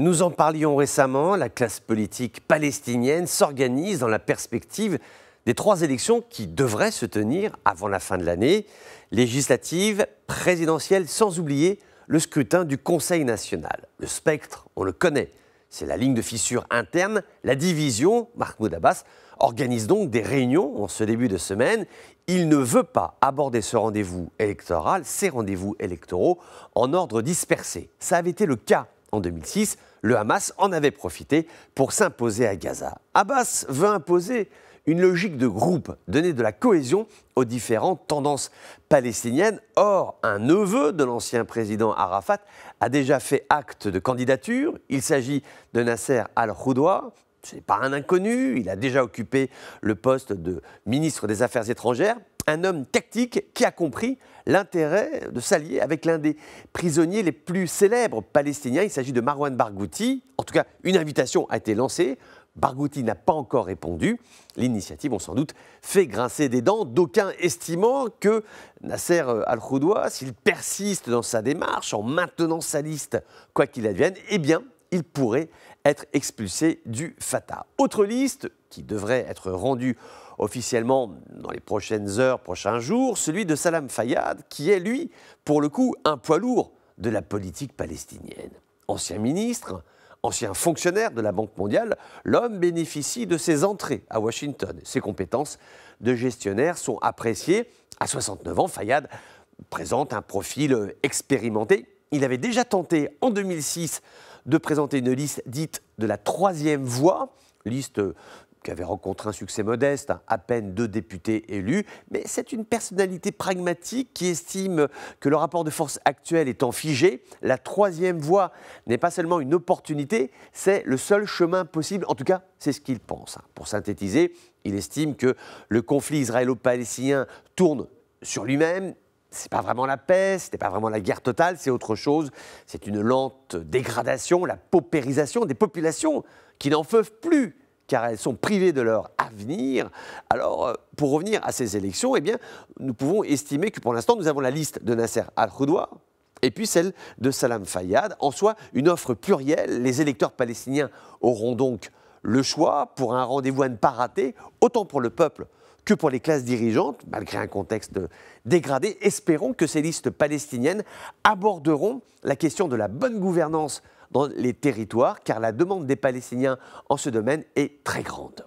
Nous en parlions récemment, la classe politique palestinienne s'organise dans la perspective des trois élections qui devraient se tenir avant la fin de l'année, législative, présidentielle, sans oublier le scrutin du Conseil national. Le spectre, on le connaît, c'est la ligne de fissure interne, la division, Mahmoud Abbas organise donc des réunions en ce début de semaine. Il ne veut pas aborder ce rendez-vous électoral, ces rendez-vous électoraux, en ordre dispersé. Ça avait été le cas en 2006, le Hamas en avait profité pour s'imposer à Gaza. Abbas veut imposer une logique de groupe, donner de la cohésion aux différentes tendances palestiniennes. Or, un neveu de l'ancien président Arafat a déjà fait acte de candidature. Il s'agit de Nasser al houdoua Ce n'est pas un inconnu, il a déjà occupé le poste de ministre des Affaires étrangères un homme tactique qui a compris l'intérêt de s'allier avec l'un des prisonniers les plus célèbres palestiniens. Il s'agit de Marwan Barghouti. En tout cas, une invitation a été lancée. Barghouti n'a pas encore répondu. L'initiative, on sans doute, fait grincer des dents, d'aucuns estimant que Nasser Al-Khoudoua, s'il persiste dans sa démarche en maintenant sa liste, quoi qu'il advienne, eh bien, il pourrait être expulsé du Fatah. Autre liste qui devrait être rendue officiellement dans les prochaines heures, prochains jours, celui de Salam Fayyad, qui est lui, pour le coup, un poids lourd de la politique palestinienne. Ancien ministre, ancien fonctionnaire de la Banque mondiale, l'homme bénéficie de ses entrées à Washington. Ses compétences de gestionnaire sont appréciées. À 69 ans, Fayyad présente un profil expérimenté. Il avait déjà tenté en 2006 de présenter une liste dite de la troisième voie, liste qui avait rencontré un succès modeste, à peine deux députés élus, mais c'est une personnalité pragmatique qui estime que le rapport de force actuel étant figé, la troisième voie n'est pas seulement une opportunité, c'est le seul chemin possible, en tout cas c'est ce qu'il pense. Pour synthétiser, il estime que le conflit israélo-palestinien tourne sur lui-même, c'est pas vraiment la paix, n'est pas vraiment la guerre totale, c'est autre chose. C'est une lente dégradation, la paupérisation des populations qui n'en peuvent plus car elles sont privées de leur avenir. Alors, euh, pour revenir à ces élections, eh bien, nous pouvons estimer que pour l'instant, nous avons la liste de Nasser al-Khoudoua et puis celle de Salam Fayyad. En soi, une offre plurielle. Les électeurs palestiniens auront donc le choix pour un rendez-vous à ne pas rater, autant pour le peuple que pour les classes dirigeantes, malgré un contexte dégradé. Espérons que ces listes palestiniennes aborderont la question de la bonne gouvernance dans les territoires, car la demande des Palestiniens en ce domaine est très grande.